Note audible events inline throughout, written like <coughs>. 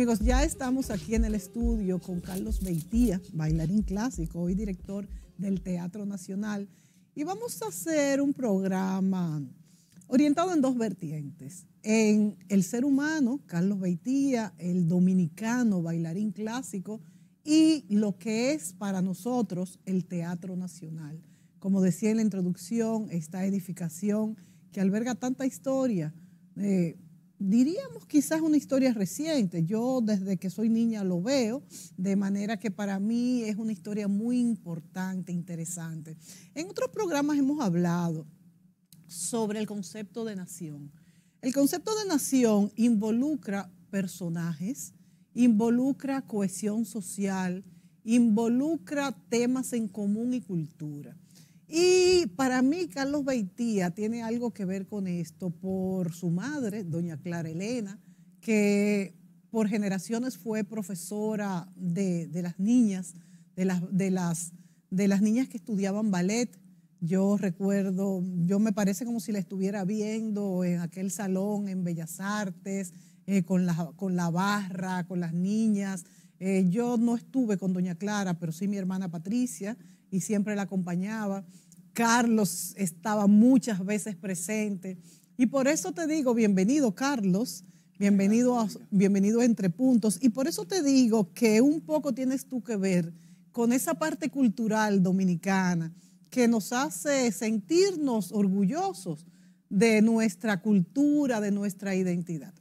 amigos, ya estamos aquí en el estudio con Carlos Beitía, bailarín clásico, y director del Teatro Nacional. Y vamos a hacer un programa orientado en dos vertientes. En el ser humano, Carlos Beitía, el dominicano bailarín clásico, y lo que es para nosotros el Teatro Nacional. Como decía en la introducción, esta edificación que alberga tanta historia. Eh, diríamos quizás una historia reciente. Yo desde que soy niña lo veo, de manera que para mí es una historia muy importante, interesante. En otros programas hemos hablado sobre el concepto de nación. El concepto de nación involucra personajes, involucra cohesión social, involucra temas en común y cultura. Y para mí, Carlos Beitía tiene algo que ver con esto por su madre, doña Clara Elena, que por generaciones fue profesora de, las niñas, de las, de, las, de las niñas que estudiaban ballet. Yo recuerdo, yo me parece como si la estuviera viendo en aquel salón en Bellas Artes, eh, con, la, con la barra, con las niñas. Eh, yo no estuve con doña Clara, pero sí mi hermana Patricia, y siempre la acompañaba. Carlos estaba muchas veces presente. Y por eso te digo, bienvenido Carlos, bienvenido a, bienvenido Entre Puntos. Y por eso te digo que un poco tienes tú que ver con esa parte cultural dominicana que nos hace sentirnos orgullosos de nuestra cultura, de nuestra identidad.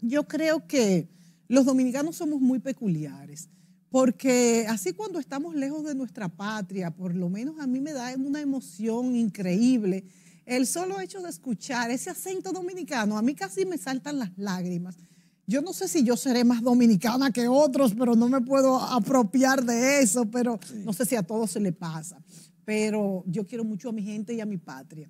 Yo creo que los dominicanos somos muy peculiares porque así cuando estamos lejos de nuestra patria, por lo menos a mí me da una emoción increíble. El solo hecho de escuchar ese acento dominicano, a mí casi me saltan las lágrimas. Yo no sé si yo seré más dominicana que otros, pero no me puedo apropiar de eso, pero no sé si a todos se le pasa. Pero yo quiero mucho a mi gente y a mi patria.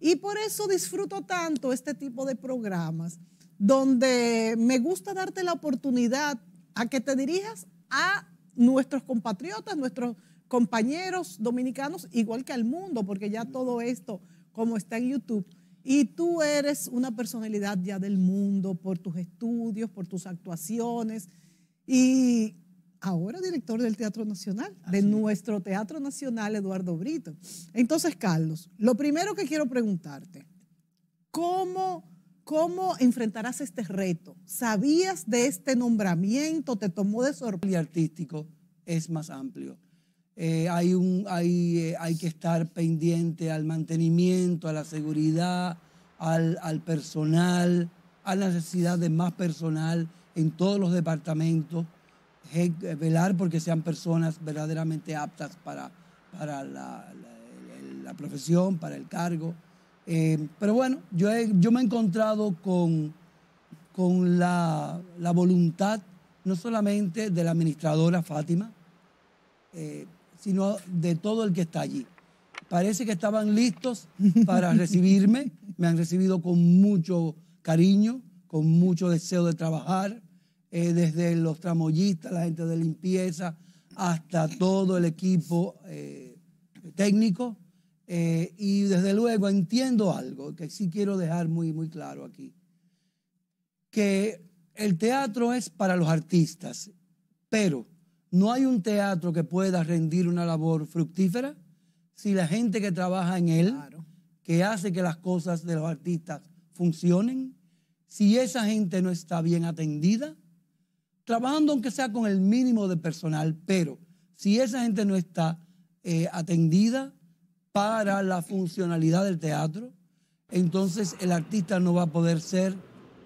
Y por eso disfruto tanto este tipo de programas, donde me gusta darte la oportunidad a que te dirijas a nuestros compatriotas, nuestros compañeros dominicanos, igual que al mundo, porque ya todo esto, como está en YouTube, y tú eres una personalidad ya del mundo por tus estudios, por tus actuaciones, y ahora director del Teatro Nacional, de nuestro Teatro Nacional, Eduardo Brito. Entonces, Carlos, lo primero que quiero preguntarte, ¿cómo ¿Cómo enfrentarás este reto? ¿Sabías de este nombramiento? ¿Te tomó de sorpresa? El artístico es más amplio. Eh, hay, un, hay, eh, hay, que estar pendiente al mantenimiento, a la seguridad, al, personal, a la necesidad de más personal en todos los departamentos, velar porque sean personas verdaderamente aptas para, la profesión, para el cargo. Eh, pero bueno, yo, yo me he encontrado con, con la, voluntad no solamente de la administradora Fátima, eh, sino de todo el que está allí. Parece que estaban listos para <laughs> recibirme, me han recibido con mucho cariño, con mucho deseo de trabajar, eh, desde los tramoyistas, la gente de limpieza, hasta todo el equipo técnico. Eh, y desde luego entiendo algo que sí quiero dejar muy, muy claro aquí, que el teatro es para los artistas, pero no hay un teatro que pueda rendir una labor fructífera si la gente que trabaja en él, que hace que las cosas de los artistas funcionen, si esa gente no está bien atendida, trabajando aunque sea con el mínimo de personal, pero si esa gente no está eh, atendida, para la funcionalidad del teatro, entonces el artista no va a poder ser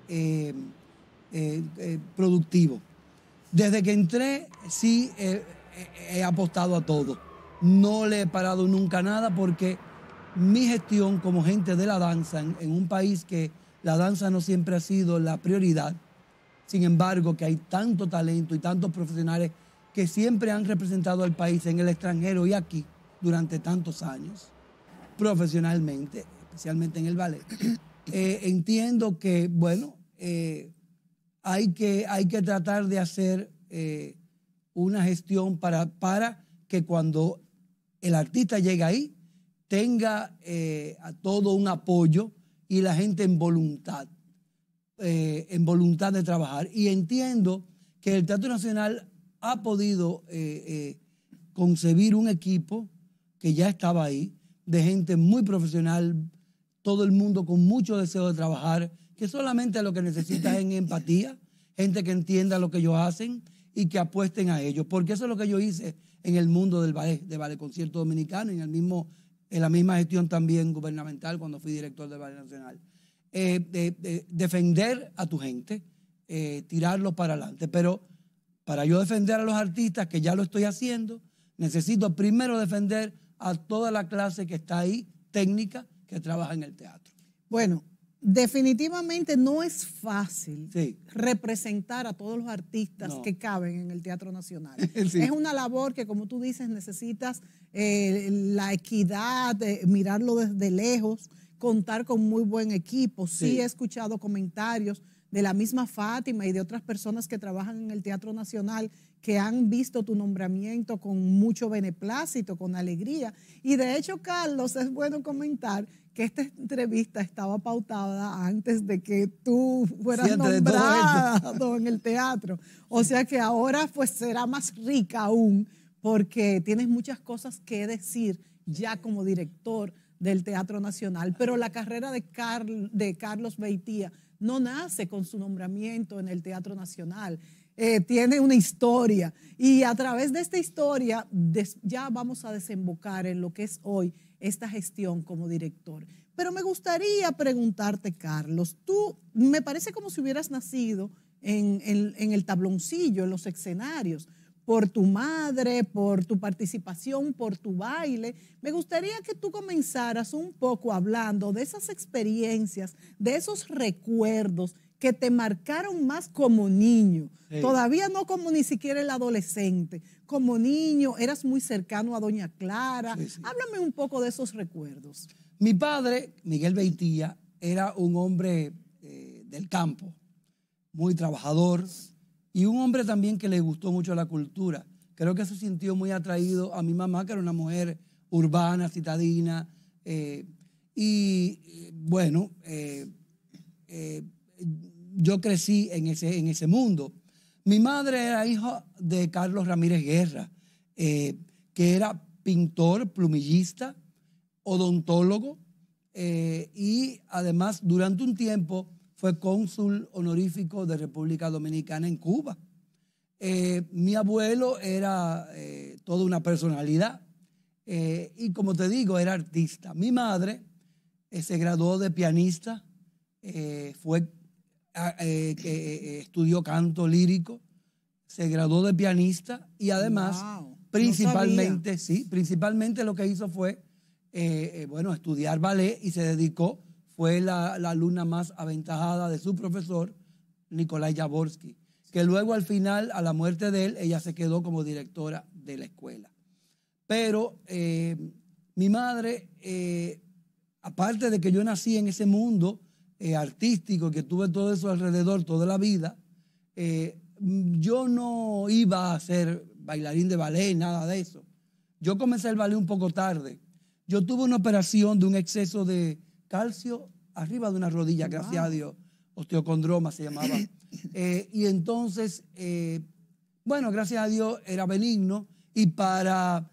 eh, eh, eh, productivo. Desde que entré, sí he apostado a todo. No le he parado nunca nada porque mi gestión como gente de la danza en un país que la danza no siempre ha sido la prioridad, sin embargo que hay tanto talento y tantos profesionales que siempre han representado al país en el extranjero y aquí, durante tantos años, profesionalmente, especialmente en el ballet, <clears throat> eh, entiendo que, bueno, eh, hay, que, hay que tratar de hacer eh, una gestión para, para que cuando el artista llegue ahí, tenga a todo un apoyo y la gente en voluntad, en voluntad de trabajar. Y entiendo que el Teatro Nacional ha podido concebir un equipo que ya estaba ahí, de gente muy profesional, todo el mundo con mucho deseo de trabajar, que solamente lo que necesitas es <laughs> empatía, gente que entienda lo que ellos hacen y que apuesten a ellos, porque eso es lo que yo hice en el mundo del ballet, de ballet concierto dominicano, en el mismo en la misma gestión también gubernamental cuando fui director del Ballet Nacional. Eh, defender a tu gente, eh, tirarlo para adelante. Pero para yo defender a los artistas, que ya lo estoy haciendo, necesito primero defender a toda la clase que está ahí, técnica, que trabaja en el teatro. Bueno, definitivamente no es fácil representar a todos los artistas que caben en el Teatro Nacional. <laughs> Es una labor que, como tú dices, necesitas eh, la equidad, eh, mirarlo desde lejos, contar con muy buen equipo. sí. he escuchado comentarios de la misma Fátima y de otras personas que trabajan en el Teatro Nacional que han visto tu nombramiento con mucho beneplácito, con alegría. Y de hecho, Carlos, es bueno comentar que esta entrevista estaba pautada antes de que tú fueras nombrado en el teatro. O sea que ahora pues será más rica aún porque tienes muchas cosas que decir ya como director del Teatro Nacional. Pero la carrera de, de Carlos Beitía no nace con su nombramiento en el Teatro Nacional. Eh, tiene una historia. Y a través de esta historia ya vamos a desembocar en lo que es hoy esta gestión como director. Pero me gustaría preguntarte, Carlos, tú me parece como si hubieras nacido en el tabloncillo, en los escenarios, por tu madre, por tu participación, por tu baile. Me gustaría que tú comenzaras un poco hablando de esas experiencias, de esos recuerdos que te marcaron más como niño, todavía no como ni siquiera el adolescente, como niño, eras muy cercano a Doña Clara. Háblame un poco de esos recuerdos. Mi padre, Miguel Beitía, era un hombre eh, del campo, muy trabajador y un hombre también que le gustó mucho la cultura. Creo que se sintió muy atraído a mi mamá, que era una mujer urbana, citadina, eh, y eh, bueno, eh, yo crecí en ese, en ese mundo. Mi madre era hija de Carlos Ramírez Guerra, eh, que era pintor, plumillista, odontólogo, eh, y además durante un tiempo fue cónsul honorífico de República Dominicana en Cuba. Eh, mi abuelo era toda una personalidad y como te digo, era artista. Mi madre se graduó de pianista, fue eh, que eh, estudió canto lírico, se graduó de pianista y además, principalmente, sí, principalmente lo que hizo fue, eh, bueno, estudiar ballet y se dedicó, fue la, la alumna más aventajada de su profesor, Nikolai Jaborsky, que luego al final, a la muerte de él, ella se quedó como directora de la escuela. Pero mi madre, aparte de que yo nací en ese mundo, eh, artístico, que tuve todo eso alrededor toda la vida, eh, yo no iba a ser bailarín de ballet, nada de eso. Yo comencé el ballet un poco tarde. Yo tuve una operación de un exceso de calcio arriba de una rodilla, gracias a Dios. Osteocondroma se llamaba. <coughs> Eh, y entonces, bueno, gracias a Dios era benigno. Y para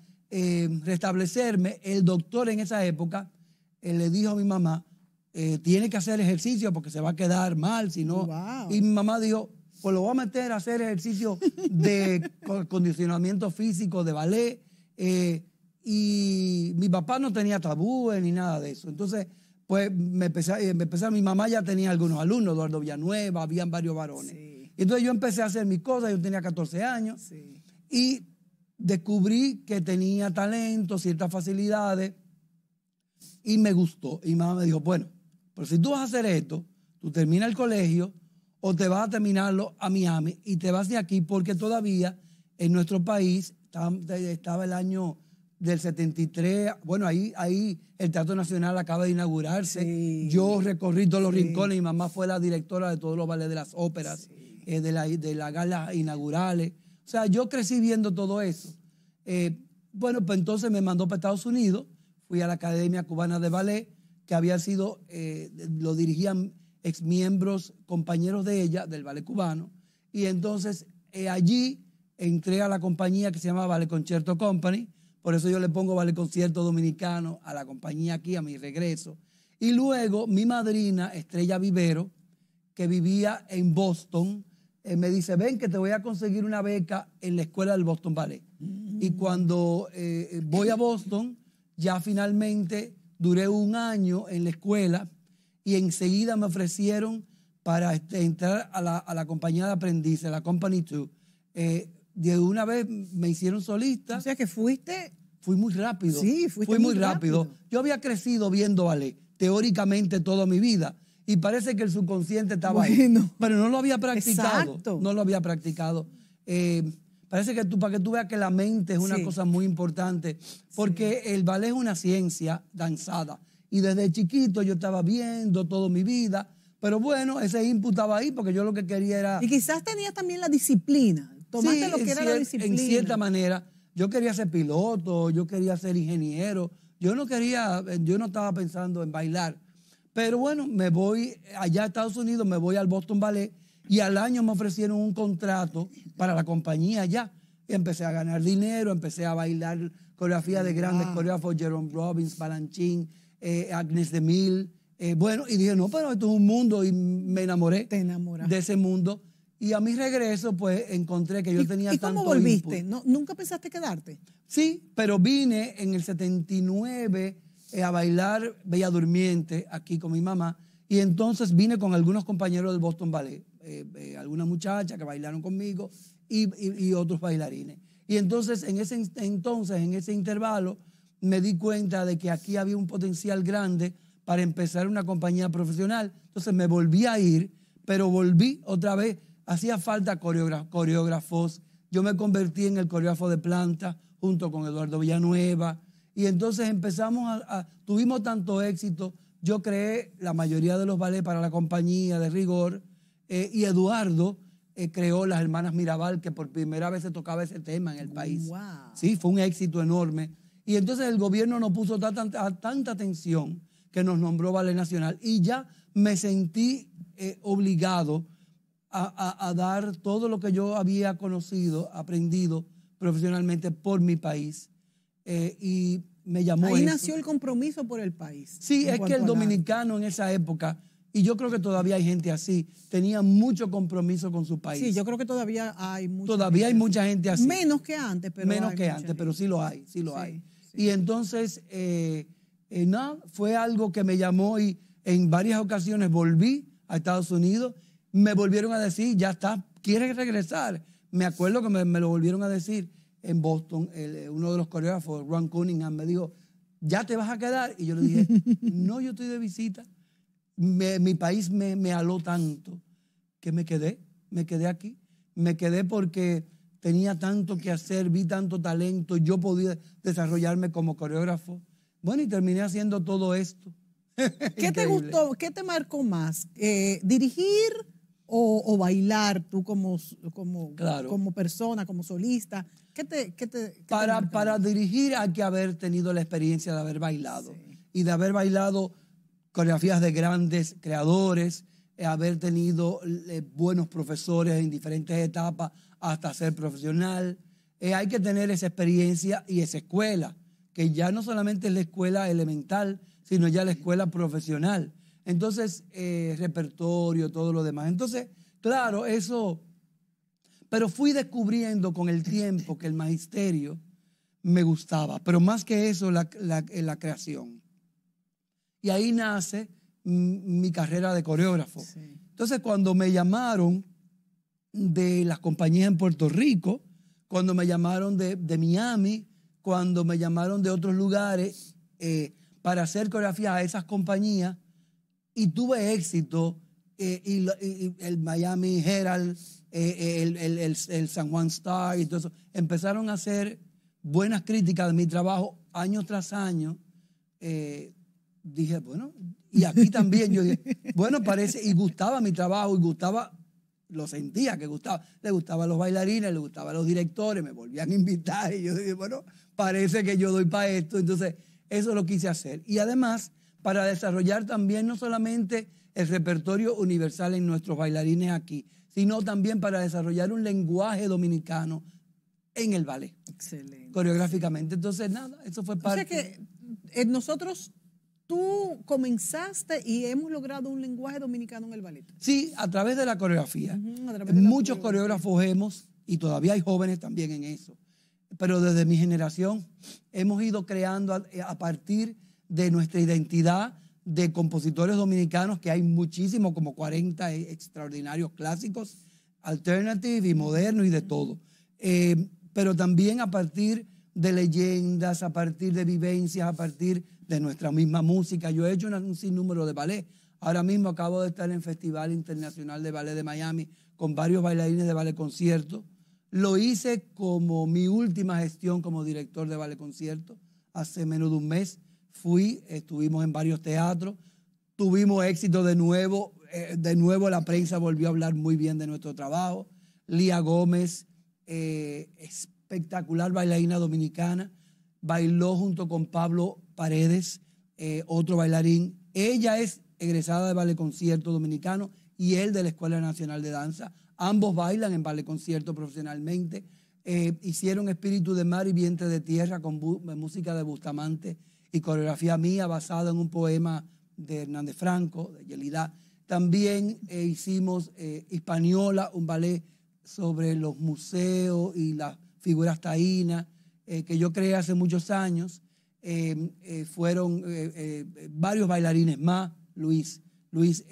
restablecerme, el doctor en esa época le dijo a mi mamá, eh, tiene que hacer ejercicio porque se va a quedar mal, si no. Y mi mamá dijo, pues lo voy a meter a hacer ejercicio de <laughs> condicionamiento físico, de ballet. Eh, y mi papá no tenía tabúes eh, ni nada de eso. Entonces, pues me empecé, me mi mamá ya tenía algunos alumnos, Eduardo Villanueva, habían varios varones. y Entonces yo empecé a hacer mis cosas, yo tenía 14 años y descubrí que tenía talento, ciertas facilidades y me gustó. Y mamá me dijo, bueno, pero si tú vas a hacer esto, tú terminas el colegio o te vas a terminarlo a Miami y te vas de aquí porque todavía en nuestro país estaba el año del 73, bueno, ahí, ahí el Teatro Nacional acaba de inaugurarse. Yo recorrí todos los rincones, mi mamá fue la directora de todos los vales de las óperas, eh, de las la galas inaugurales. O sea, yo crecí viendo todo eso. Eh, bueno, pues entonces me mandó para Estados Unidos, fui a la Academia Cubana de Ballet, que había sido, eh, lo dirigían exmiembros, compañeros de ella, del ballet cubano, y entonces eh, allí entré a la compañía que se llama Ballet concierto Company, por eso yo le pongo Ballet Concierto Dominicano a la compañía aquí, a mi regreso, y luego mi madrina, Estrella Vivero, que vivía en Boston, eh, me dice, ven que te voy a conseguir una beca en la escuela del Boston Ballet. Y cuando voy a Boston, ya finalmente duré un año en la escuela y enseguida me ofrecieron para este, entrar a la, compañía de aprendices, la Company 2. Eh, de una vez me hicieron solista. O sea que fuiste... Fui muy rápido. Sí, fuiste Fui muy, rápido. Yo había crecido viendo ballet, teóricamente toda mi vida, y parece que el subconsciente estaba bueno. ahí. Pero no lo había practicado. No lo había practicado. Eh, Parece que tú, para que tú veas que la mente es una cosa muy importante, porque el ballet es una ciencia danzada. Y desde chiquito yo estaba viendo toda mi vida, pero bueno, ese input estaba ahí porque yo lo que quería era... Y quizás tenías también la disciplina, tomaste lo que era la disciplina. En cierta manera, yo quería ser piloto, yo quería ser ingeniero, yo no quería, eh, yo no estaba pensando en bailar. Pero bueno, me voy allá a Estados Unidos, me voy al Boston Ballet y al año me ofrecieron un contrato para la compañía ya. empecé a ganar dinero, empecé a bailar coreografía de grandes coreógrafos, Jerome Robbins, Balanchín, eh, Agnes de Mil. Eh, bueno, y dije, no, pero esto es un mundo y me enamoré de ese mundo. Y a mi regreso, pues encontré que yo tenía ¿y ¿Cómo volviste? ¿No, ¿Nunca pensaste quedarte? Sí, pero vine en el 79 eh, a bailar Bella Durmiente aquí con mi mamá. Y entonces vine con algunos compañeros del Boston Ballet eh, eh, algunas muchachas que bailaron conmigo y, otros bailarines. Y entonces en, ese, entonces, en ese intervalo, me di cuenta de que aquí había un potencial grande para empezar una compañía profesional. Entonces me volví a ir, pero volví otra vez. Hacía falta coreógrafos. Yo me convertí en el coreógrafo de planta junto con Eduardo Villanueva. Y entonces empezamos a, tuvimos tanto éxito. Yo creé la mayoría de los ballets para la compañía de rigor. Eh, y Eduardo eh, creó las hermanas Mirabal, que por primera vez se tocaba ese tema en el país. Wow. Sí, fue un éxito enorme. Y entonces el gobierno nos puso tanta, tanta atención que nos nombró Ballet Nacional. Y ya me sentí eh, obligado a, dar todo lo que yo había conocido, aprendido profesionalmente por mi país. y me llamó. Ahí nació el compromiso por el país. Sí, es que el dominicano en esa época y yo creo que todavía hay gente así. Tenía mucho compromiso con su país. Sí, yo creo que todavía hay mucha Todavía hay mucha gente así. Menos que antes, pero. Menos que antes, pero sí lo hay, sí lo hay. Y entonces, eh, eh, nada, fue algo que me llamó y en varias ocasiones volví a Estados Unidos. Me volvieron a decir, ya está, ¿quieres regresar? Me acuerdo que me, lo volvieron a decir en Boston. Eh, uno de los coreógrafos, Ron Cunningham, me dijo, ¿ya te vas a quedar? Y yo le dije, <laughs> no, yo estoy de visita mi país me, me aló tanto que me quedé, me quedé aquí. Me quedé porque tenía tanto que hacer, vi tanto talento, yo podía desarrollarme como coreógrafo. Bueno, y terminé haciendo todo esto. <laughs> ¿Qué te gustó, qué te marcó más? Eh, ¿Dirigir o, bailar tú como, como, como persona, como solista? ¿Qué te, qué te, para, para dirigir hay que haber tenido la experiencia de haber bailado. Y de haber bailado coreografías de grandes creadores, eh, haber tenido eh, buenos profesores en diferentes etapas hasta ser profesional. Eh, hay que tener esa experiencia y esa escuela, que ya no solamente es la escuela elemental, sino ya la escuela profesional. Entonces, repertorio, todo lo demás. Entonces, claro, eso... Pero fui descubriendo con el tiempo que el magisterio me gustaba, pero más que eso, la creación. Y ahí nace mi carrera de coreógrafo. Entonces, cuando me llamaron de las compañías en Puerto Rico, cuando me llamaron de, Miami, cuando me llamaron de otros lugares eh, para hacer coreografía a esas compañías, y tuve éxito, eh, y, el Miami Herald, eh, el, San Juan Star y empezaron a hacer buenas críticas de mi trabajo año tras año. Eh, dije, bueno, y aquí también yo dije, <laughs> bueno, parece, y gustaba mi trabajo, y gustaba, lo sentía que gustaba, le gustaban los bailarines, le gustaban los directores, me volvían a invitar, y yo dije, bueno, parece que yo doy para esto, entonces eso lo quise hacer. Y además, para desarrollar también no solamente el repertorio universal en nuestros bailarines aquí, sino también para desarrollar un lenguaje dominicano en el ballet. Excelente. Coreográficamente. Entonces, nada, eso fue parte. O sea que eh, nosotros tú comenzaste y hemos logrado un lenguaje dominicano en el ballet. Sí, a través de la coreografía. Muchos coreógrafos hemos, y todavía hay jóvenes también en eso, pero desde mi generación hemos ido creando a, eh, partir de nuestra identidad de compositores dominicanos, que hay muchísimos, como 40 eh, extraordinarios clásicos, alternativos y modernos y de todo. Eh, pero también a partir de leyendas, a partir de vivencias, a partir de nuestra misma música. Yo he hecho un sinnúmero de ballet. Ahora mismo acabo de estar en Festival Internacional de Ballet de Miami con varios bailarines de ballet concierto. Lo hice como mi última gestión como director de ballet concierto. Hace menos de un mes fui, estuvimos en varios teatros, tuvimos éxito de nuevo. Eh, de nuevo la prensa volvió a hablar muy bien de nuestro trabajo. Lía Gómez, eh, espectacular bailarina dominicana, bailó junto con Pablo Paredes, eh, otro bailarín. Ella es egresada de ballet concierto dominicano y él de la Escuela Nacional de Danza. Ambos bailan en ballet concierto profesionalmente. Eh, hicieron Espíritu de Mar y Vientre de Tierra con eh, música de Bustamante y coreografía mía basada en un poema de Hernández Franco, de Yelida. También hicimos Española, Hispaniola, un ballet sobre los museos y las figuras taínas que yo creé hace muchos años. Em, eh, fueron eh, eh, varios bailarines más, Luis, Luis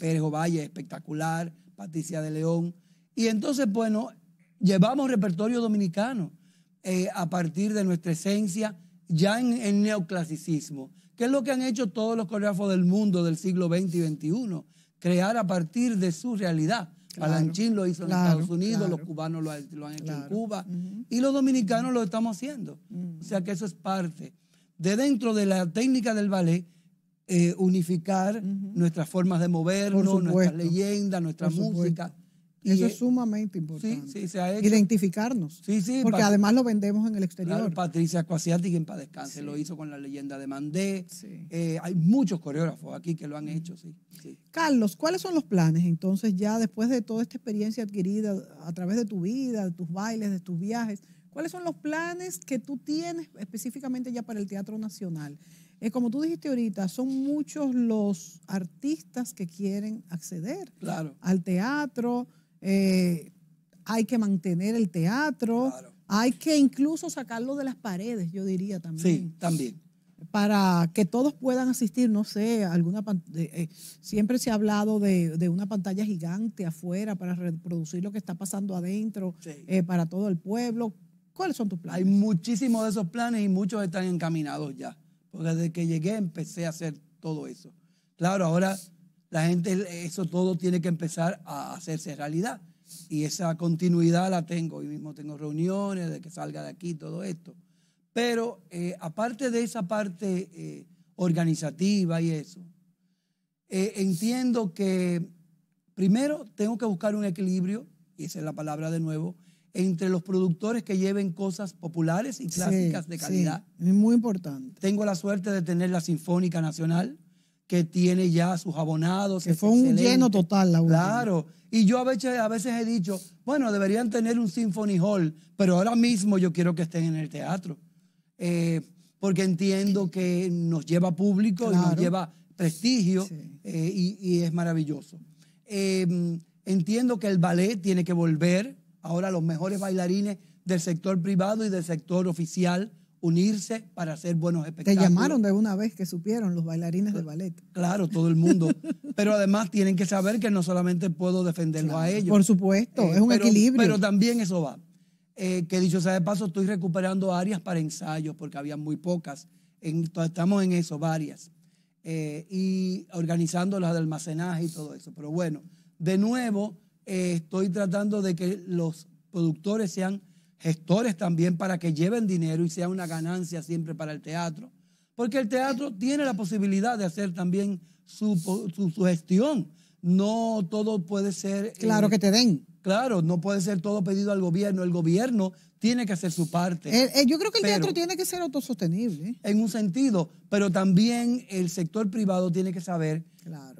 Pérez Ovalle, espectacular, Patricia de León. Y entonces, bueno, llevamos repertorio dominicano a partir de nuestra esencia ya en, el neoclasicismo, que es lo que han hecho todos los coreógrafos del mundo del siglo XX y XXI, crear a partir de su realidad. Balanchín lo hizo en Estados Unidos, los cubanos lo, han hecho en Cuba y los dominicanos lo estamos haciendo. O sea que eso es parte de dentro de la técnica del ballet, eh, unificar nuestras formas de movernos, nuestras leyendas, nuestra música. Eso es eh, sumamente importante. Identificarnos. Sí, Porque además lo vendemos en el exterior. Patricia Cuasiati, quien para descanso lo hizo con la leyenda de Mandé. Eh, hay muchos coreógrafos aquí que lo han hecho, sí, Carlos, ¿cuáles son los planes entonces ya después de toda esta experiencia adquirida a través de tu vida, de tus bailes, de tus viajes? ¿Cuáles son los planes que tú tienes específicamente ya para el Teatro Nacional? Eh, como tú dijiste ahorita, son muchos los artistas que quieren acceder al teatro, eh, hay que mantener el teatro, hay que incluso sacarlo de las paredes, yo diría también. Sí, también. Para que todos puedan asistir, no sé, alguna eh, siempre se ha hablado de, una pantalla gigante afuera para reproducir lo que está pasando adentro para todo el pueblo ¿Cuáles son tus planes? Hay muchísimos de esos planes y muchos están encaminados ya. Porque desde que llegué empecé a hacer todo eso. Claro, ahora la gente, eso todo tiene que empezar a hacerse realidad. Y esa continuidad la tengo. Hoy mismo tengo reuniones de que salga de aquí todo esto. Pero eh, aparte de esa parte eh, organizativa y eso, eh, entiendo que primero tengo que buscar un equilibrio, y esa es la palabra de nuevo, entre los productores que lleven cosas populares y clásicas de calidad. es muy importante. Tengo la suerte de tener la Sinfónica Nacional, que tiene ya sus abonados. Que fue un lleno total la última. Claro. Y yo a veces, a veces he dicho, bueno, deberían tener un Symphony Hall, pero ahora mismo yo quiero que estén en el teatro. Eh, porque entiendo que nos lleva público y nos lleva prestigio eh, y, es maravilloso. Em, entiendo que el ballet tiene que volver ahora los mejores bailarines del sector privado y del sector oficial unirse para hacer buenos espectáculos. Te llamaron de una vez que supieron los bailarines de ballet. Claro, todo el mundo. pero además tienen que saber que no solamente puedo defenderlo a ellos. Por supuesto, eh, es un equilibrio. Pero también eso va. Eh, que dicho sea de paso, estoy recuperando áreas para ensayos porque había muy pocas. estamos en eso, varias. Eh, y organizando las de almacenaje y todo eso. Pero bueno, de nuevo, eh, estoy tratando de que los productores sean gestores también para que lleven dinero y sea una ganancia siempre para el teatro. Porque el teatro tiene la posibilidad de hacer también su, gestión. No todo puede ser... Eh, claro que te den. Claro, no puede ser todo pedido al gobierno. El gobierno tiene que hacer su parte. Eh, yo creo que el teatro tiene que ser autosostenible. En un sentido, pero también el sector privado tiene que saber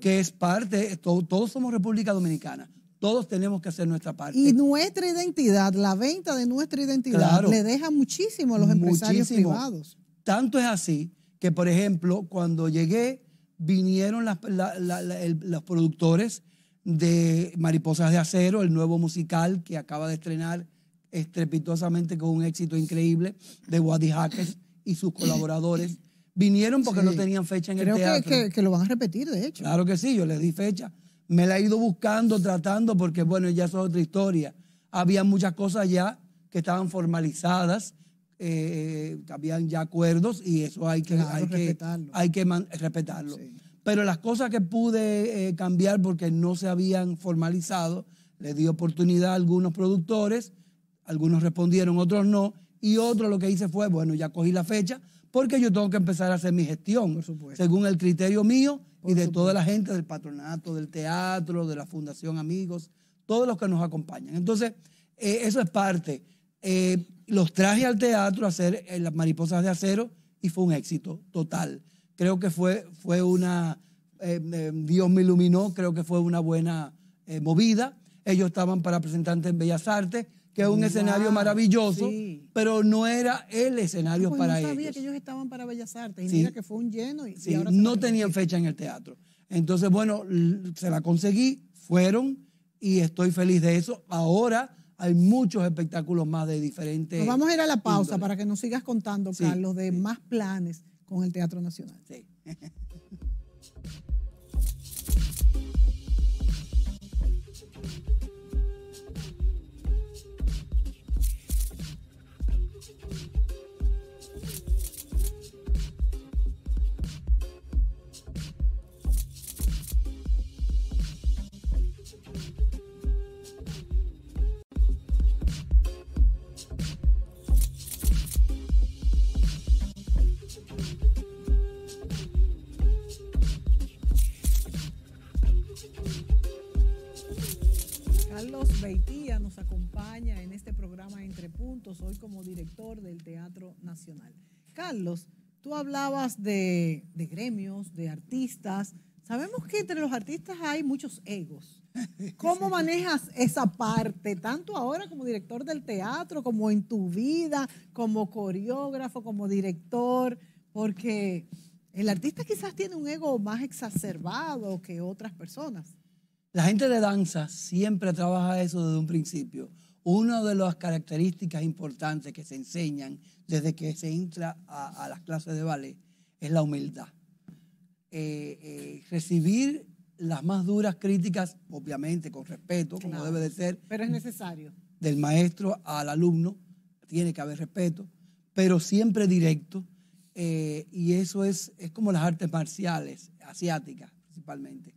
que es parte, todos somos República Dominicana, todos tenemos que hacer nuestra parte. Y nuestra identidad, la venta de nuestra identidad, le deja muchísimo a los empresarios privados. Tanto es así que, por ejemplo, cuando llegué, vinieron los productores de Mariposas de Acero, el nuevo musical que acaba de estrenar estrepitosamente con un éxito increíble de Wadi Hackers y sus colaboradores. Vinieron porque no tenían fecha en el teatro. Creo que, lo van a repetir, de hecho. Claro que sí, yo les di fecha. Me la he ido buscando, tratando, porque bueno, ya es otra historia. Había muchas cosas ya que estaban formalizadas, eh, habían ya acuerdos y eso hay que, hay, respetarlo. Que, respetarlo. Pero las cosas que pude eh, cambiar porque no se habían formalizado, le di oportunidad a algunos productores, algunos respondieron, otros no, y otro lo que hice fue, bueno, ya cogí la fecha, porque yo tengo que empezar a hacer mi gestión, según el criterio mío y de toda la gente del patronato, del teatro, de la Fundación Amigos, todos los que nos acompañan. Entonces, eh, eso es parte. Eh, los traje al teatro a hacer eh, las mariposas de acero y fue un éxito total. Creo que fue, fue una, Dios me iluminó, creo que fue una buena movida. Ellos estaban para presentantes en Bellas Artes, que es un escenario maravilloso, pero no era el escenario pues, para ellos. Yo sabía que ellos estaban para Bellas Artes y mira que fue un lleno. Y, no tenían fecha en el teatro. Entonces, bueno, se la conseguí, fueron y estoy feliz de eso. Ahora hay muchos espectáculos más de diferentes. Nos vamos a ir a la pausa para que nos sigas contando, Carlos, de más planes con el Teatro Nacional. Sí. <laughs> acompaña en este programa Entre Puntos, hoy como director del Teatro Nacional. Carlos, tú hablabas de, de gremios, de artistas. Sabemos que entre los artistas hay muchos egos. ¿Cómo manejas esa parte, tanto ahora como director del teatro, como en tu vida, como coreógrafo, como director? Porque el artista quizás tiene un ego más exacerbado que otras personas. La gente de danza siempre trabaja eso desde un principio. Una de las características importantes que se enseñan desde que se entra a, las clases de ballet es la humildad. Eh, eh, recibir las más duras críticas, obviamente con respeto, como debe de ser. Pero es necesario. Del maestro al alumno, tiene que haber respeto, pero siempre directo. Eh, y eso es, es como las artes marciales asiáticas principalmente.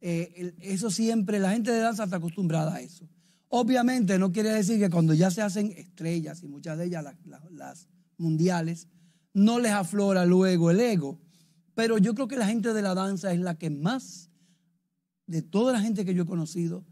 Eh, eso siempre, la gente de danza está acostumbrada a eso. Obviamente no quiere decir que cuando ya se hacen estrellas y muchas de ellas las, mundiales, no les aflora luego el ego. Pero yo creo que la gente de la danza es la que más, de toda la gente que yo he conocido,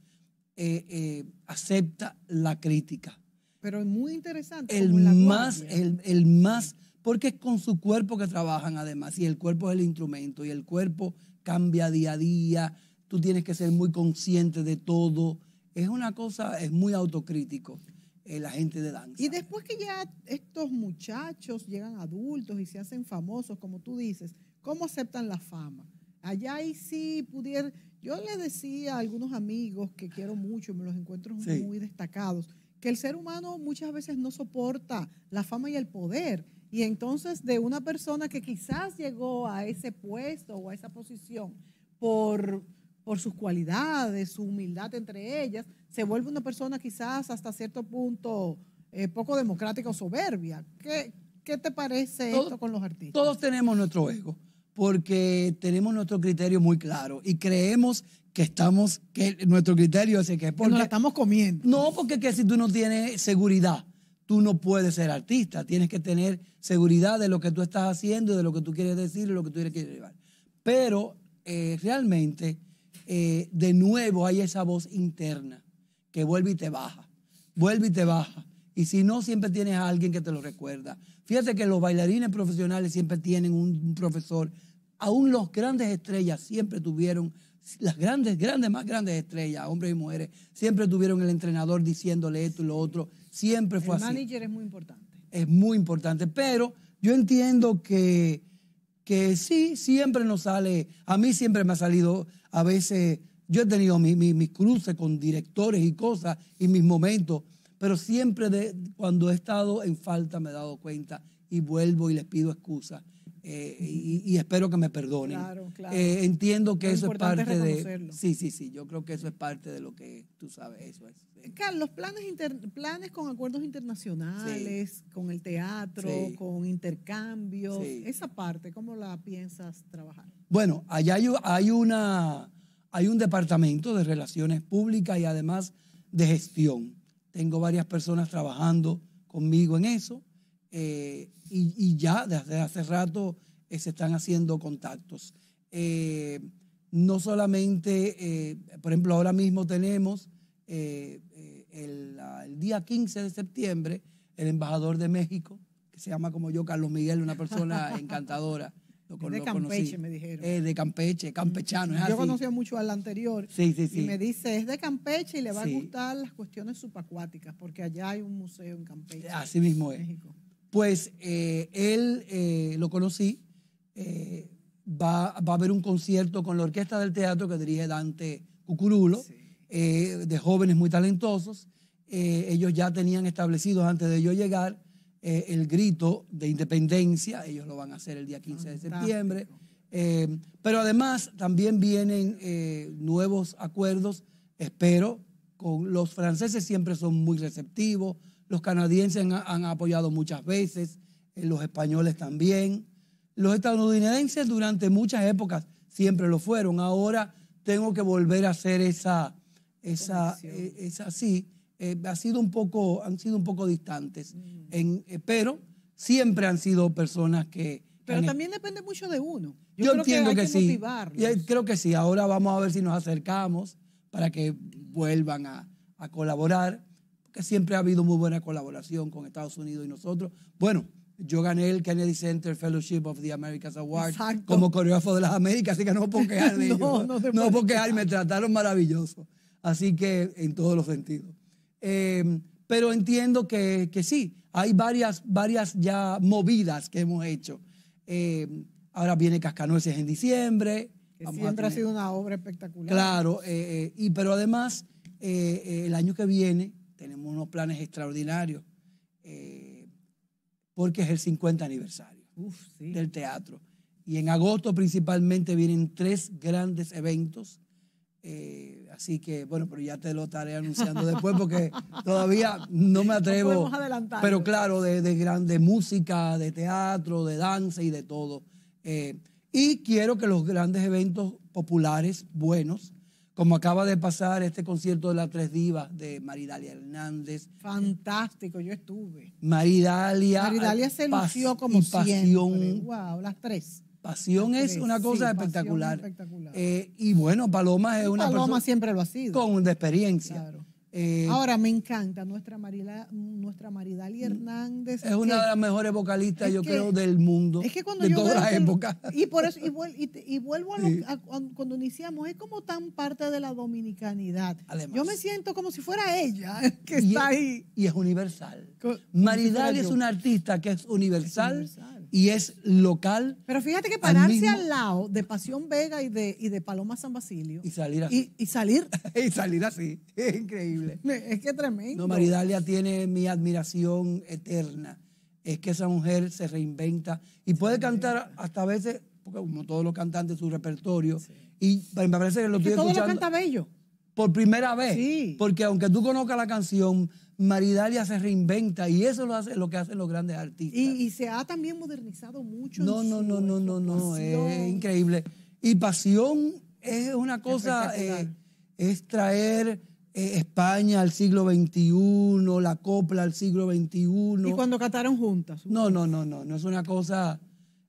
eh, eh, acepta la crítica. Pero es muy interesante. El más, el, más, porque es con su cuerpo que trabajan además, y el cuerpo es el instrumento, y el cuerpo cambia día a día, tú tienes que ser muy consciente de todo. Es una cosa, es muy autocrítico eh, la gente de danza. Y después que ya estos muchachos llegan adultos y se hacen famosos, como tú dices, ¿cómo aceptan la fama? Allá ahí sí pudieron, yo le decía a algunos amigos que quiero mucho, me los encuentro muy destacados, que el ser humano muchas veces no soporta la fama y el poder. Y entonces de una persona que quizás llegó a ese puesto o a esa posición por por sus cualidades, su humildad entre ellas, se vuelve una persona quizás hasta cierto punto eh, poco democrática o soberbia. ¿Qué, qué te parece esto con los artistas? Todos tenemos nuestro ego, porque tenemos nuestro criterio muy claro y creemos que estamos, que nuestro criterio es el que... Porque, nos la estamos comiendo. No, porque que si tú no tienes seguridad, tú no puedes ser artista, tienes que tener seguridad de lo que tú estás haciendo, de lo que tú quieres decir, y lo que tú quieres llevar. Pero eh, realmente eh, de nuevo hay esa voz interna que vuelve y te baja, vuelve y te baja. Y si no, siempre tienes a alguien que te lo recuerda. Fíjate que los bailarines profesionales siempre tienen un profesor. Aún los grandes estrellas siempre tuvieron, las grandes, grandes, más grandes estrellas, hombres y mujeres, siempre tuvieron el entrenador diciéndole esto y lo otro. Siempre fue así. El manager es muy importante. Es muy importante. Pero yo entiendo que, que sí, siempre nos sale, a mí siempre me ha salido a veces yo he tenido mis, cruces con directores y cosas y mis momentos, pero siempre cuando he estado en falta me he dado cuenta y vuelvo y les pido excusas eh, y, espero que me perdone eh, entiendo que eso es parte de... Sí, sí, sí, yo creo que eso es parte de lo que tú sabes, eso es. Carlos, planes, inter, planes con acuerdos internacionales, con el teatro, con intercambios, esa parte, ¿cómo la piensas trabajar? Bueno, allá hay, una, hay un departamento de relaciones públicas y además de gestión. Tengo varias personas trabajando conmigo en eso. Eh, y, ya desde hace rato eh, se están haciendo contactos. Eh, no solamente, por ejemplo, ahora mismo tenemos el, día 15 de septiembre el embajador de México, que se llama como yo Carlos Miguel, una persona <laughs> encantadora. de Campeche, me dijeron. de Campeche, campechano. Yo conocía mucho al anterior. Sí, Y me dice, es de Campeche y le va a gustar las cuestiones subacuáticas, porque allá hay un museo en Campeche. Así mismo es. México pues eh, él eh, lo conocí, eh, va, a haber un concierto con la orquesta del teatro que dirige Dante Cucurulo, de jóvenes muy talentosos. ellos ya tenían establecido antes de yo llegar el grito de independencia, ellos lo van a hacer el día 15 de septiembre. pero además también vienen nuevos acuerdos, espero, con los franceses siempre son muy receptivos, los canadienses han, apoyado muchas veces, eh, los españoles también. Los estadounidenses durante muchas épocas siempre lo fueron. Ahora tengo que volver a hacer esa, esa, eh, esa sí. Eh, ha sido un poco, han sido un poco distantes, mm. en, pero siempre han sido personas que... Pero también depende mucho de uno. Yo, yo creo que, hay sí. creo que sí. Ahora vamos a ver si nos acercamos para que vuelvan a, a colaborar siempre ha habido muy buena colaboración con Estados Unidos y nosotros. Bueno, yo gané el Kennedy Center Fellowship of the Americas Award como coreógrafo de las Américas, así que no puedo <laughs> quejar de no, ellos. No, no, no puedo quejar, me trataron maravilloso. Así que en todos los sentidos. Em, pero entiendo que, sí, hay varias, varias ya movidas que hemos hecho. Em, ahora viene Cascanueces en diciembre. siempre ha sido una obra espectacular. Claro, eh, eh, y, pero además eh, el año que viene unos planes extraordinarios, eh, porque es el 50 aniversario del teatro. Y en agosto principalmente vienen tres grandes eventos. Eh, así que, bueno, pero ya te lo estaré anunciando <laughs> después porque todavía no me atrevo. pero claro, de, de, música, de teatro, de danza y de todo. Eh, y quiero que los grandes eventos populares buenos como acaba de pasar este concierto de las tres divas de Maridalia Hernández. Fantástico, yo estuve. Maridalia. Maridalia se lució como pasión. Wow, las tres. Pasión es una cosa espectacular. Eh, y bueno, Paloma es una Paloma siempre lo ha sido. Con experiencia. Eh, Ahora me encanta nuestra, Marila, nuestra Maridali mm, Hernández. Es una de las mejores vocalistas, yo creo, del mundo. Es que cuando de todas las épocas. Y por eso, y, y, vuelvo a, cuando iniciamos, es como tan parte de la dominicanidad. yo me siento como si fuera ella <laughs> que está ahí. Y es universal. Maridali es una artista que es universal. Es universal y es local. Pero fíjate que pararse al, lado de Pasión Vega y de, de Paloma San Basilio. Y salir así. Y, salir. <laughs> y salir así. <laughs> Es increíble. Es que tremendo. No, Maridalia tiene mi admiración eterna. Es que esa mujer se reinventa y puede cantar hasta a veces, porque como todos los cantantes, su repertorio. Y me parece que lo estoy que todo canta bello. Por primera vez. Sí. Porque aunque tú conozcas la canción, Maridalia se reinventa y eso lo hace lo que hacen los grandes artistas. Y, se ha también modernizado mucho. No, no, no, no, no, no, es increíble. Y pasión es una cosa, eh, es, traer eh, España al siglo XXI, la copla al siglo XXI. Y cuando cantaron juntas. No, no, no, no, no es una cosa.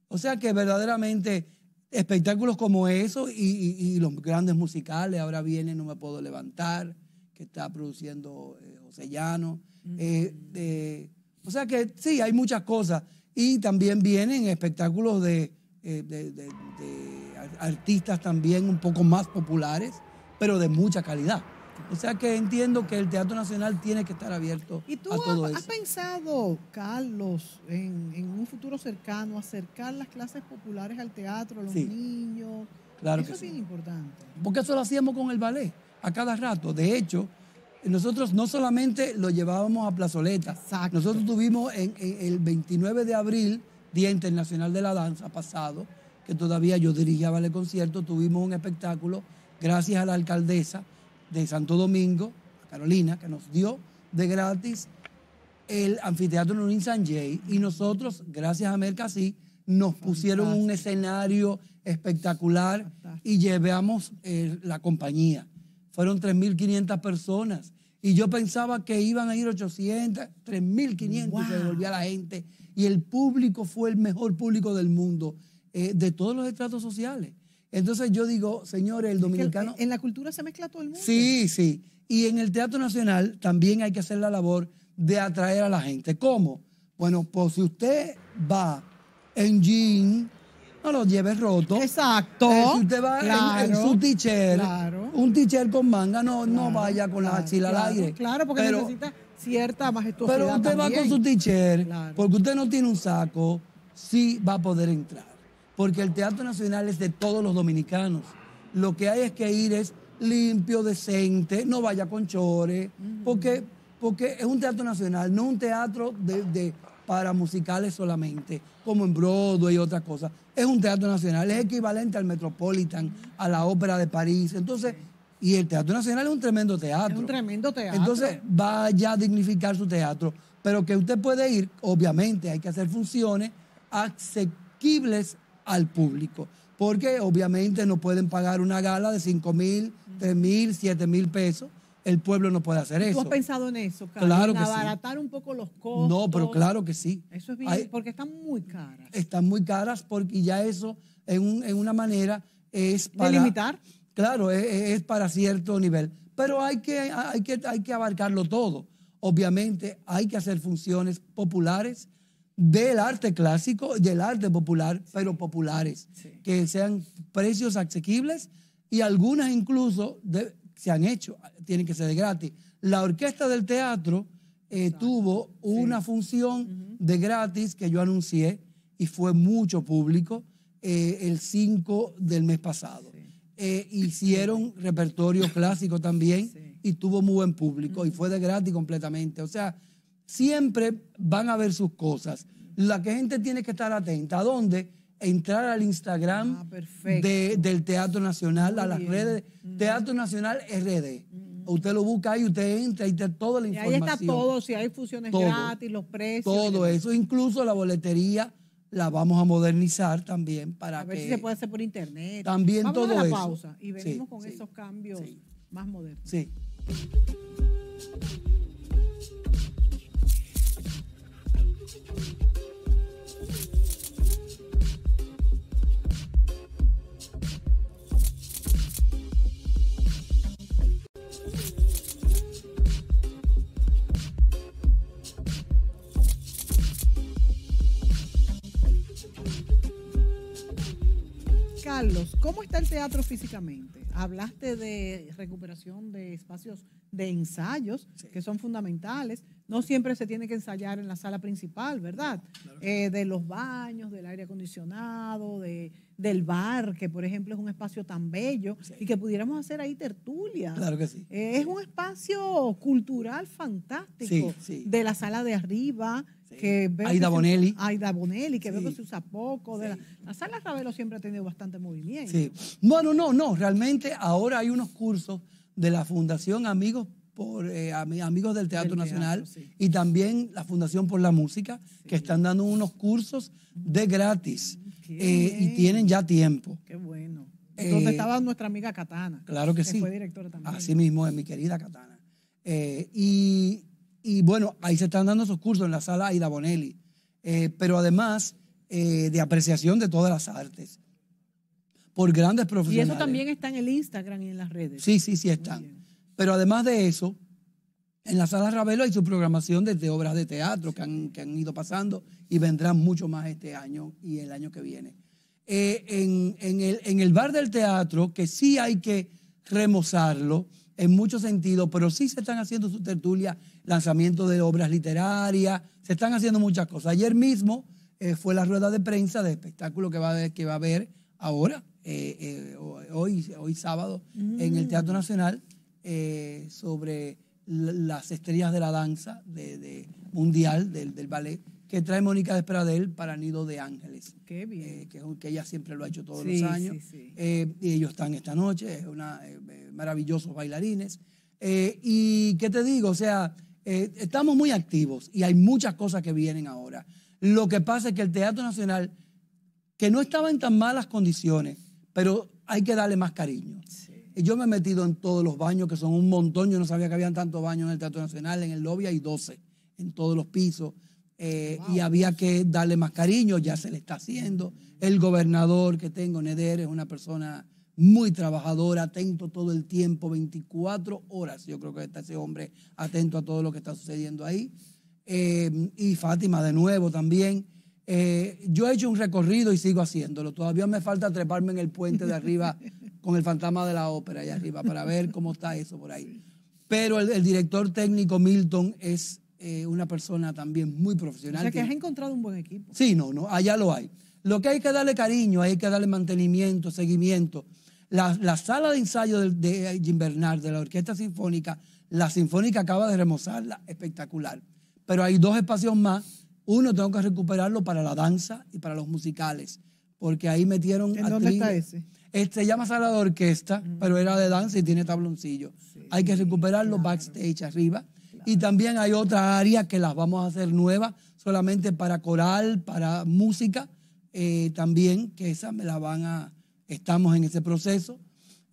O sea que verdaderamente espectáculos como eso y, y los grandes musicales, ahora viene No me puedo levantar que está produciendo eh, eh o sea que sí, hay muchas cosas. Y también vienen espectáculos de, eh, artistas también un poco más populares, pero de mucha calidad. O sea que entiendo que el Teatro Nacional tiene que estar abierto ¿Y tú a todo has, pensado, Carlos, en, un futuro cercano, acercar las clases populares al teatro, a los niños? Claro eso es bien importante. Porque eso lo hacíamos con el ballet a cada rato. De hecho, nosotros no solamente lo llevábamos a plazoleta, nosotros tuvimos el 29 de abril, Día Internacional de la Danza pasado, que todavía yo dirigía el concierto, tuvimos un espectáculo gracias a la alcaldesa de Santo Domingo, Carolina, que nos dio de gratis el anfiteatro San Sanjay y nosotros, gracias a Mercasí, nos pusieron un escenario espectacular y llevamos eh, la compañía fueron 3.500 personas. Y yo pensaba que iban a ir 800, 3.500 y se devolvía la gente. Y el público fue el mejor público del mundo, eh, de todos los estratos sociales. Entonces yo digo, señores, el dominicano... en la cultura se mezcla todo el mundo. Sí, sí. Y en el Teatro Nacional también hay que hacer la labor de atraer a la gente. ¿Cómo? Bueno, pues si usted va en jean, lo los lleve roto Exacto. Eh, usted va en, su tichel, un ticher con manga, no, no vaya con la axila al aire. Claro, porque necesita cierta majestuosidad. Pero usted va con su tichel, porque usted no tiene un saco, sí va a poder entrar. Porque el Teatro Nacional es de todos los dominicanos. Lo que hay es que ir es limpio, decente, no vaya con chores, porque, porque es un teatro nacional, no un teatro de para musicales solamente, como en Broadway y otras cosas. Es un teatro nacional, es equivalente al Metropolitan, a la Ópera de París. Entonces, y el Teatro Nacional es un tremendo teatro. Es un tremendo teatro. Entonces, vaya a dignificar su teatro. Pero que usted puede ir, obviamente, hay que hacer funciones asequibles al público. Porque obviamente no pueden pagar una gala de 5 mil, 3 mil, 7 mil pesos el pueblo no puede hacer eso. ¿Tú has pensado en eso, Claro que abaratar un poco los costos. No, pero claro que sí. Eso es bien, porque están muy caras. Están muy caras porque ya eso, en, una manera, es para... limitar? Claro, e, e, es, para cierto nivel. Pero hay que, abarcarlo todo. Obviamente hay que hacer funciones populares del arte clásico, del arte popular, pero populares, que sean precios asequibles y algunas incluso de, se han hecho, tienen que ser de gratis. La orquesta del teatro eh, tuvo una función de gratis que yo anuncié y fue mucho público eh, el 5 del mes pasado. Eh, hicieron repertorio clásico también y tuvo muy buen público y fue de gratis completamente. O sea, siempre van a ver sus cosas. La que gente tiene que estar atenta. ¿A dónde? entrar al Instagram ah, de, del Teatro Nacional, a las redes Teatro Nacional RD. Mm. Usted lo busca ahí, usted entra y está toda la y ahí está todo, si hay fusiones gratis, los precios. Todo eso, incluso la boletería la vamos a modernizar también para a ver si se puede hacer por internet. También vamos a la pausa y venimos con esos cambios más modernos. Sí. Carlos, ¿cómo está el teatro físicamente? Hablaste de recuperación de espacios de ensayos, que son fundamentales. No siempre se tiene que ensayar en la sala principal, ¿verdad? Eh, de los baños, del aire acondicionado, de, del bar, que por ejemplo es un espacio tan bello, y que pudiéramos hacer ahí tertulia. Claro que sí. Eh, es un espacio cultural fantástico, de la sala de arriba, Aida Bonelli. Aida Bonelli, que veo que se usa poco. De la, sala Ravelo siempre ha tenido bastante movimiento. Sí. Bueno, no, no, realmente ahora hay unos cursos de la Fundación Amigos por eh, amigos del Teatro, Nacional y también la Fundación por la Música, que están dando unos cursos de gratis eh, y tienen ya tiempo. Qué bueno. Donde eh, estaba nuestra amiga Catana. Claro que, que sí. Fue directora también. Así mismo es mi querida Catana. y y bueno, ahí se están dando esos cursos en la sala Aida Bonelli, eh, pero además eh, de apreciación de todas las artes por grandes profesionales. Y eso también está en el Instagram y en las redes. Sí, sí, sí están. Pero además de eso, en la sala Ravelo hay su programación desde obras de teatro que han, ido pasando y vendrán mucho más este año y el año que viene. Eh, en, el, en el bar del teatro, que sí hay que remozarlo, en muchos sentidos, pero sí se están haciendo sus tertulias, lanzamiento de obras literarias, se están haciendo muchas cosas. Ayer mismo eh, fue la rueda de prensa de espectáculo que va a, haber, ahora, eh, eh, hoy, hoy sábado, en el mm. Teatro Nacional, sobre las estrellas de la danza de, mundial, del ballet que trae Mónica de para Nido de Ángeles. Qué eh, bien. que, ella siempre lo ha hecho todos los años. Eh, y ellos están esta noche, eh, maravillosos bailarines. y qué te digo, o sea, estamos muy activos y hay muchas cosas que vienen ahora. Lo que pasa es que el Teatro Nacional, que no estaba en tan malas condiciones, pero hay que darle más cariño. Yo me he metido en todos los baños, que son un montón. Yo no sabía que habían tantos baños en el Teatro Nacional. En el lobby hay 12, en todos los pisos. Eh, y había que darle más cariño, ya se le está haciendo. El gobernador que tengo, Neder, es una persona muy trabajadora, atento todo el tiempo, 24 horas, yo creo que está ese hombre atento a todo lo que está sucediendo ahí. Eh, y Fátima de nuevo también. Eh, yo he hecho un recorrido y sigo haciéndolo. Todavía me falta treparme en el puente de arriba <laughs> con el fantasma de la ópera allá arriba para ver cómo está eso por ahí. Pero el, el director técnico Milton es eh, una persona también muy profesional. O sea que has encontrado un buen equipo. Sí, no, no, allá lo hay. Lo que hay que darle cariño, hay que darle mantenimiento, seguimiento. La, sala de ensayo de, de, Jim Bernard, de la Orquesta Sinfónica, la Sinfónica acaba de remozarla, espectacular. Pero hay dos espacios más. Uno tengo que recuperarlo para la danza y para los musicales, porque ahí metieron... dónde está ese? Este, se llama sala de orquesta, mm. pero era de danza y tiene tabloncillo. Hay que recuperarlo backstage arriba y también hay otras áreas que las vamos a hacer nuevas, solamente para coral, para música, eh, también, que esa me la van a, estamos en ese proceso.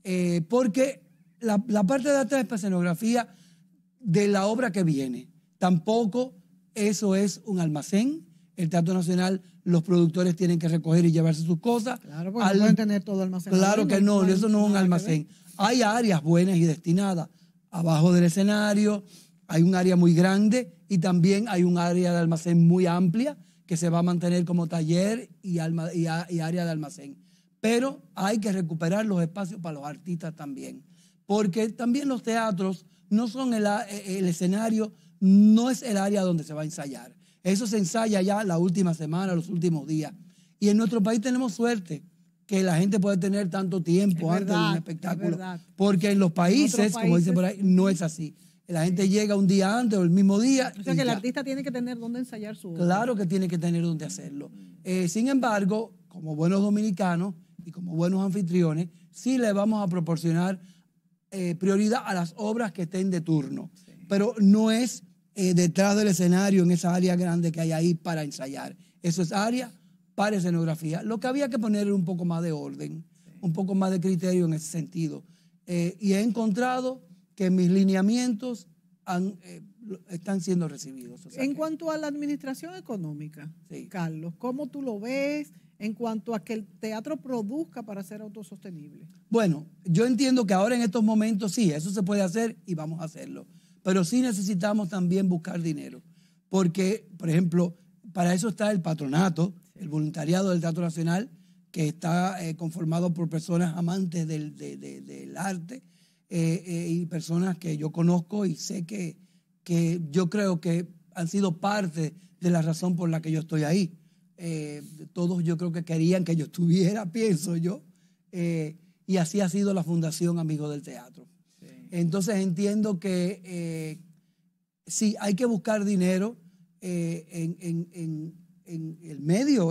Eh, porque la, parte de atrás es escenografía de la obra que viene. Tampoco eso es un almacén. El Teatro Nacional, los productores tienen que recoger y llevarse sus cosas. Claro, porque Al, no pueden tener todo almacenado. Claro que no, eso no es un almacén. Hay áreas buenas y destinadas abajo del escenario, hay un área muy grande y también hay un área de almacén muy amplia que se va a mantener como taller y, área de almacén. Pero hay que recuperar los espacios para los artistas también, porque también los teatros no son e, el, escenario, no es el área donde se va a ensayar. Eso se ensaya ya la última semana, los últimos días. Y en nuestro país tenemos suerte que la gente puede tener tanto tiempo antes de un espectáculo. porque en los países, países, como dicen por ahí, no es así la gente llega un día antes o el mismo día. O sea que el artista tiene que tener dónde ensayar su obra. Claro que tiene que tener dónde hacerlo. Eh, sin embargo, como buenos dominicanos y como buenos anfitriones, sí le vamos a proporcionar eh, prioridad a las obras que estén de turno. Pero no es eh, detrás del escenario, en esa área grande que hay ahí para ensayar. Eso es área para escenografía. Lo que había que poner un poco más de orden, un poco más de criterio en ese sentido. y he encontrado que mis lineamientos eh, están siendo recibidos. en cuanto a la administración económica, Carlos, ¿cómo tú lo ves en cuanto a que el teatro produzca para ser autosostenible? Bueno, yo entiendo que ahora en estos momentos sí, eso se puede hacer y vamos a hacerlo, pero sí necesitamos también buscar dinero, porque, por ejemplo, para eso está el patronato, el voluntariado del Teatro Nacional, que está eh, conformado por personas amantes del arte, eh, eh, y personas que yo conozco y sé que, yo creo que han sido parte de la razón por la que yo estoy ahí. Eh, todos yo creo que querían que yo estuviera, <laughs> pienso yo, y así ha sido la Fundación Amigos del Teatro. Entonces entiendo que sí, hay que buscar dinero en, el medio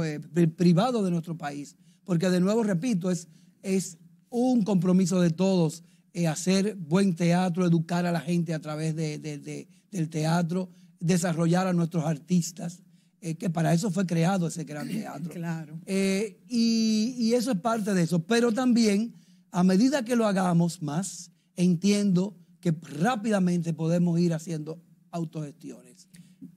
privado de nuestro país, porque de nuevo, repito, es, es un compromiso de todos eh, hacer buen teatro, educar a la gente a través de, del teatro, desarrollar a nuestros artistas, eh, que para eso fue creado ese gran <laughs> teatro. Claro. Eh, y, eso es parte de eso. Pero también, a medida que lo hagamos más, entiendo que rápidamente podemos ir haciendo autogestiones.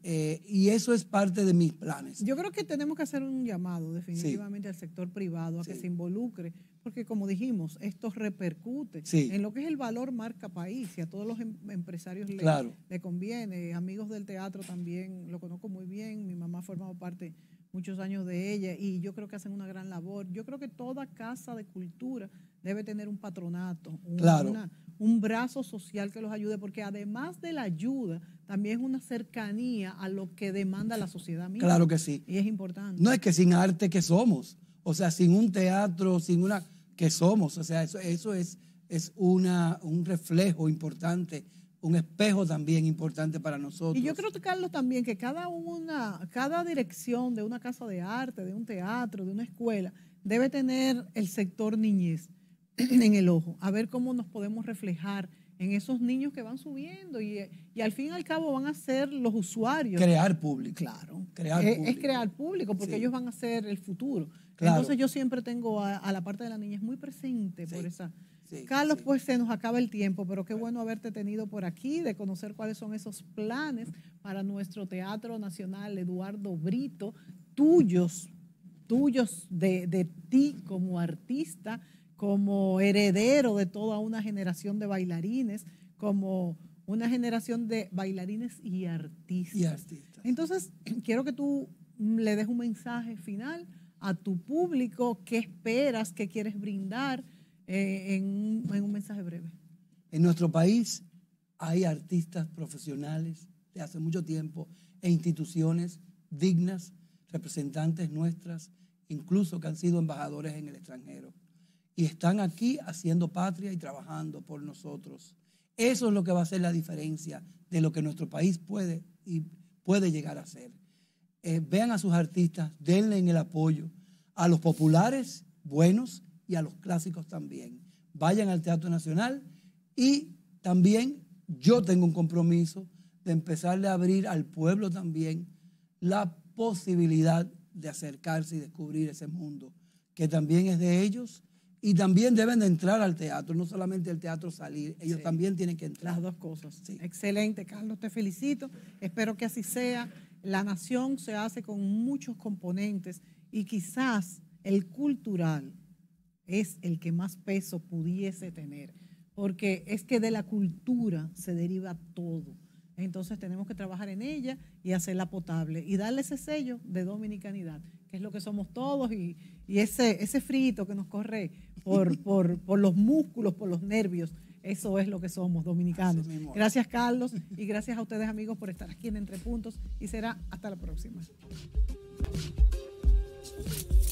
y eso es parte de mis planes. Yo creo que tenemos que hacer un llamado definitivamente al sector privado a que se involucre porque como dijimos, esto repercute en lo que es el valor marca país y a todos los em, empresarios le, conviene. Amigos del teatro también lo conozco muy bien, mi mamá ha formado parte muchos años de ella y yo creo que hacen una gran labor. Yo creo que toda casa de cultura debe tener un patronato, claro. un brazo social que los ayude, porque además de la ayuda, también es una cercanía a lo que demanda la sociedad misma. Claro que sí. Y es importante. No es que sin arte que somos, o sea, sin un teatro, sin una que somos. O sea, eso, eso es, es una, un reflejo importante, un espejo también importante para nosotros. Y yo creo, Carlos, también que cada una, cada dirección de una casa de arte, de un teatro, de una escuela, debe tener el sector niñez <clears throat> en el ojo, a ver cómo nos podemos reflejar en esos niños que van subiendo y, y, al fin y al cabo van a ser los usuarios. Crear público. Claro. Crear es, público. es crear público porque ellos van a ser el futuro. Entonces yo siempre tengo a, la parte de la niñez muy presente por esa. Carlos, pues se nos acaba el tiempo, pero qué bueno haberte tenido por aquí, de conocer cuáles son esos planes para nuestro Teatro Nacional Eduardo Brito, tuyos, tuyos de, ti como artista, como heredero de toda una generación de bailarines, como una generación de bailarines Y artistas. Entonces, <clears throat> quiero que tú le des un mensaje final a tu público, qué esperas, qué quieres brindar eh, en, un, mensaje breve. En nuestro país hay artistas profesionales de hace mucho tiempo e instituciones dignas, representantes nuestras, incluso que han sido embajadores en el extranjero. Y están aquí haciendo patria y trabajando por nosotros. Eso es lo que va a hacer la diferencia de lo que nuestro país puede y puede llegar a ser. Eh, vean a sus artistas, denle en el apoyo, a los populares, buenos, y a los clásicos también. Vayan al Teatro Nacional y también yo tengo un compromiso de empezarle a abrir al pueblo también la posibilidad de acercarse y descubrir ese mundo, que también es de ellos y también deben de entrar al teatro, no solamente el teatro salir, ellos también tienen que entrar. Las dos cosas. Sí. Excelente, Carlos, te felicito, espero que así sea. La nación se hace con muchos componentes y quizás el cultural es el que más peso pudiese tener, porque es que de la cultura se deriva todo. Entonces tenemos que trabajar en ella y hacerla potable y darle ese sello de dominicanidad, que es lo que somos todos y, ese, ese frito que nos corre por, <laughs> por, por los músculos, por los nervios, eso es lo que somos, dominicanos. Gracias, Carlos, y gracias a ustedes, amigos, por estar aquí en Entre Puntos. Y será hasta la próxima. Thank you.